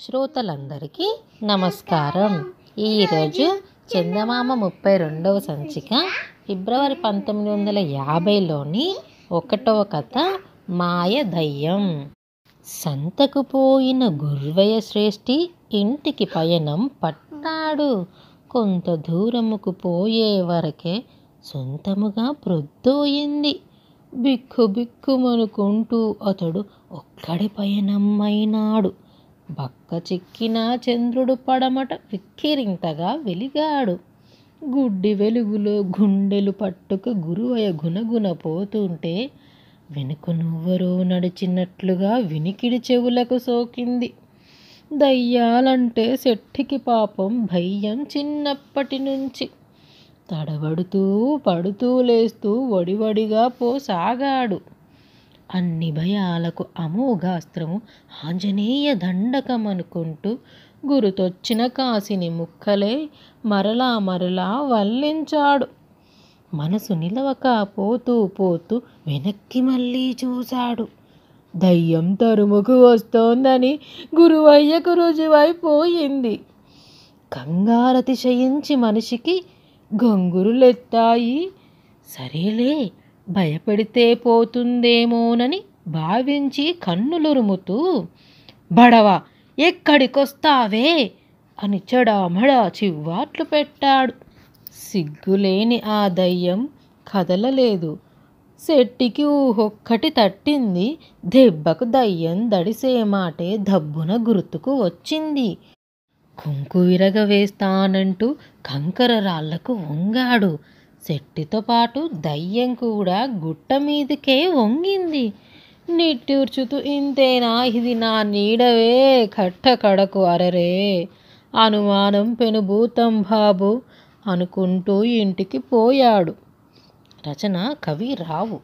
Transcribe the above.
శ్రోతలందరికీ నమస్కారం ఈరోజు చందమామ ముప్పై రెండవ సంచిక ఫిబ్రవరి పంతొమ్మిది వందల యాభైలోని ఒకటవ కథ మాయ దయ్యం సంతకు పోయిన గుర్వయ శ్రేష్ఠి ఇంటికి పయనం పట్టాడు కొంత దూరముకు పోయే వరకే సొంతముగా ప్రొద్దోయింది బిక్కు బిక్కుమనుకుంటూ అతడు ఒక్కడి పయనమైనాడు బక్క చెక్కిన చంద్రుడు పడమట విక్కిరింతగా వెలిగాడు గుడ్డి వెలుగులో గుండెలు పట్టుకు గురువయ గునగున పోతుంటే వెనుక నువ్వరో నడిచినట్లుగా వినికిడి చెవులకు సోకింది దయ్యాలంటే శెట్టికి పాపం భయ్యం చిన్నప్పటి నుంచి తడబడుతూ పడుతూ లేస్తూ వడివడిగా పోసాగాడు అన్ని భయాలకు అమోఘాస్త్రము ఆంజనేయ దండకం అనుకుంటూ గురుతొచ్చిన కాసిని ముక్కలే మరలా మరలా వల్లించాడు మనసు నిలవక పోతూ పోతూ వెనక్కి మళ్ళీ చూశాడు దయ్యం తరుముకు వస్తోందని గురువయ్యకు రుజువైపోయింది కంగారతిశయించి మనిషికి గంగురులెత్తాయి సరేలే భయపడితే పోతుందేమోనని భావించి కన్నులురుముతూ బడవా ఎక్కడికొస్తావే అని చెడామడా చివ్వాట్లు పెట్టాడు సిగ్గులేని ఆ దయ్యం కదలలేదు శెట్టికి ఊహొక్కటి తట్టింది దెబ్బకు దయ్యం దడిసే మాటే దబ్బున గుర్తుకు వచ్చింది కుంకు విరగవేస్తానంటూ కంకర రాళ్లకు వంగాడు శెట్టితో పాటు దయ్యం కూడా గుట్ట మీదకే వంగింది నిట్టూర్చుతూ ఇంతేనా ఇది నా నీడవే కట్ట కడకు అరరే అనుమానం పెనుభూతం బాబు అనుకుంటూ ఇంటికి పోయాడు రచన కవి రావు